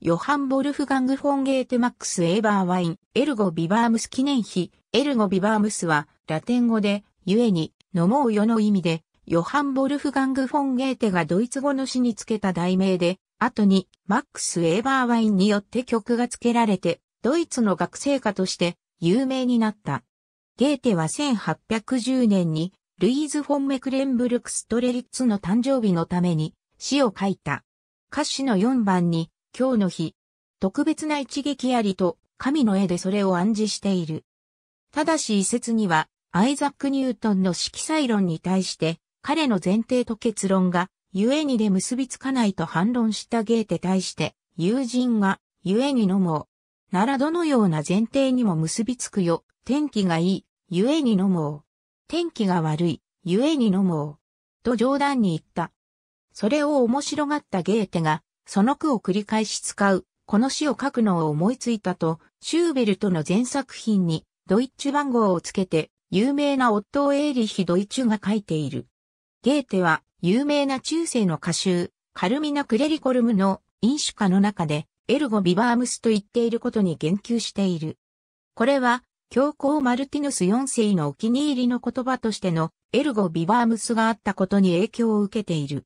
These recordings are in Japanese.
ヨハン・ボルフガング・フォンゲーテ・マックス・エーバーワイン、エルゴ・ビバームス記念碑、エルゴ・ビバームスは、ラテン語で、ゆえに、飲もうよの意味で、ヨハン・ボルフガング・フォンゲーテがドイツ語の詩につけた題名で、後に、マックス・エーバーワインによって曲が付けられて、ドイツの学生家として、有名になった。ゲーテは1810年に、ルイーズ・フォン・メクレンブルク・ストレリッツの誕生日のために、詩を書いた。歌詞の4番に、今日の日、特別な一撃ありと、神の絵でそれを暗示している。ただし一説には、アイザック・ニュートンの色彩論に対して、彼の前提と結論が、故にで結びつかないと反論したゲーテ対して、友人が、故に飲もう。ならどのような前提にも結びつくよ。天気がいい、故に飲もう。天気が悪い、故に飲もう。と冗談に言った。それを面白がったゲーテが、その句を繰り返し使う、この詩を書くのを思いついたと、シューベルトの前作品にドイッチュ番号をつけて、有名なオットー・エーリヒ・ドイッチュが書いている。ゲーテは、有名な中世の歌集、カルミナ・クレリコルムの飲酒歌の中で、エルゴ・ビバームスと言っていることに言及している。これは、教皇マルティヌス4世のお気に入りの言葉としてのエルゴ・ビバームスがあったことに影響を受けている。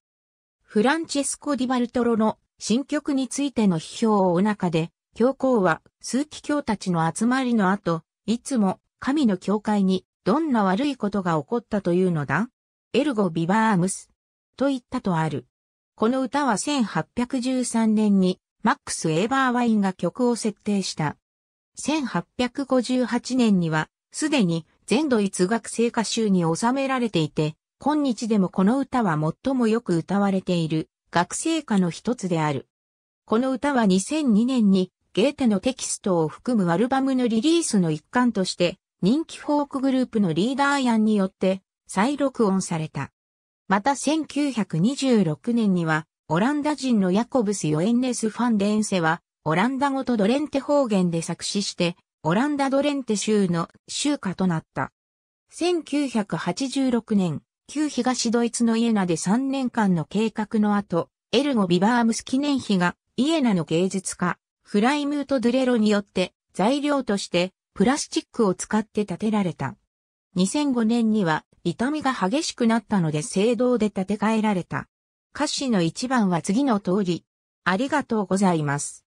フランチェスコ・ディバルトロの新曲についての批評をお中で、教皇は数奇教たちの集まりの後、いつも神の教会にどんな悪いことが起こったというのだエルゴ・ビバームスと言ったとある。この歌は1813年にマックス・エーバーワインが曲を設定した。1858年にはすでに全ドイツ学生歌集に収められていて、今日でもこの歌は最もよく歌われている学生歌の一つである。この歌は2002年にゲーテのテキストを含むアルバムのリリースの一環として人気フォークグループのリーダーヤンによって再録音された。また1926年にはオランダ人のヤコブス・ヨエンネス・ファンデンセはオランダ語とドレンテ方言で作詞してオランダドレンテ州の州歌となった。1986年、旧東ドイツのイエナで3年間の計画の後、エルゴ・ビバームス記念碑がイエナの芸術家、フライムート・ドゥレロによって材料としてプラスチックを使って建てられた。2005年には痛みが激しくなったので聖堂で建て替えられた。歌詞の一番は次の通り。ありがとうございます。